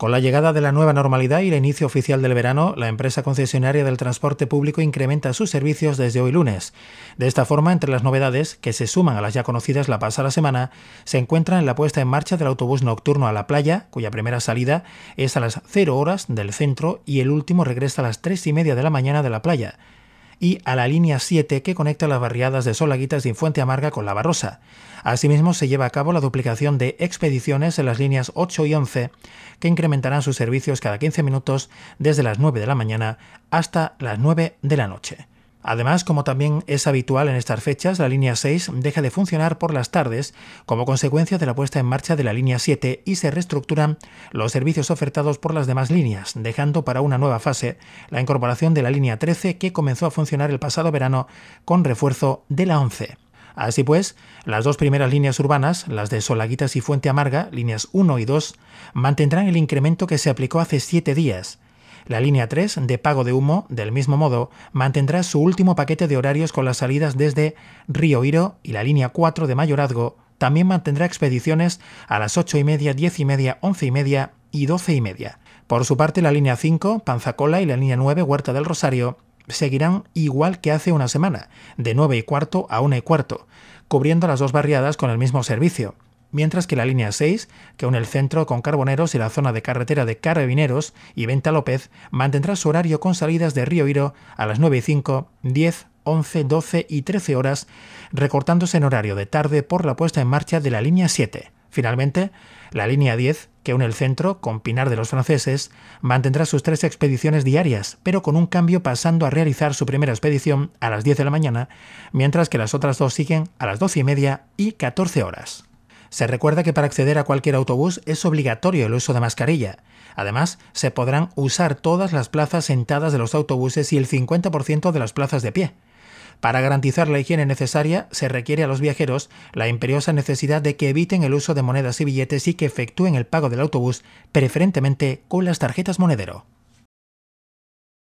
Con la llegada de la nueva normalidad y el inicio oficial del verano, la empresa concesionaria del transporte público incrementa sus servicios desde hoy lunes. De esta forma, entre las novedades, que se suman a las ya conocidas la pasada semana, se encuentra la puesta en marcha del autobús nocturno a la playa, cuya primera salida es a las 0 horas del centro y el último regresa a las 3 y media de la mañana de la playa y a la línea 7 que conecta las barriadas de Solaguitas y Fuente Amarga con La Barrosa. Asimismo, se lleva a cabo la duplicación de expediciones en las líneas 8 y 11, que incrementarán sus servicios cada 15 minutos desde las 9 de la mañana hasta las 9 de la noche. Además, como también es habitual en estas fechas, la línea 6 deja de funcionar por las tardes como consecuencia de la puesta en marcha de la línea 7 y se reestructuran los servicios ofertados por las demás líneas, dejando para una nueva fase la incorporación de la línea 13 que comenzó a funcionar el pasado verano con refuerzo de la 11. Así pues, las dos primeras líneas urbanas, las de Solaguitas y Fuente Amarga, líneas 1 y 2, mantendrán el incremento que se aplicó hace 7 días, la línea 3 de pago de humo, del mismo modo, mantendrá su último paquete de horarios con las salidas desde Río Iro y la línea 4 de Mayorazgo también mantendrá expediciones a las 8 y media, 10 y media, 11 y media y 12 y media. Por su parte, la línea 5, Panzacola, y la línea 9, Huerta del Rosario, seguirán igual que hace una semana, de 9 y cuarto a 1 y cuarto, cubriendo las dos barriadas con el mismo servicio mientras que la línea 6, que une el centro con Carboneros y la zona de carretera de Carabineros y Venta López, mantendrá su horario con salidas de Río Iro a las 9 y 5, 10, 11, 12 y 13 horas, recortándose en horario de tarde por la puesta en marcha de la línea 7. Finalmente, la línea 10, que une el centro con Pinar de los Franceses, mantendrá sus tres expediciones diarias, pero con un cambio pasando a realizar su primera expedición a las 10 de la mañana, mientras que las otras dos siguen a las 12 y media y 14 horas. Se recuerda que para acceder a cualquier autobús es obligatorio el uso de mascarilla. Además, se podrán usar todas las plazas sentadas de los autobuses y el 50% de las plazas de pie. Para garantizar la higiene necesaria, se requiere a los viajeros la imperiosa necesidad de que eviten el uso de monedas y billetes y que efectúen el pago del autobús, preferentemente con las tarjetas monedero.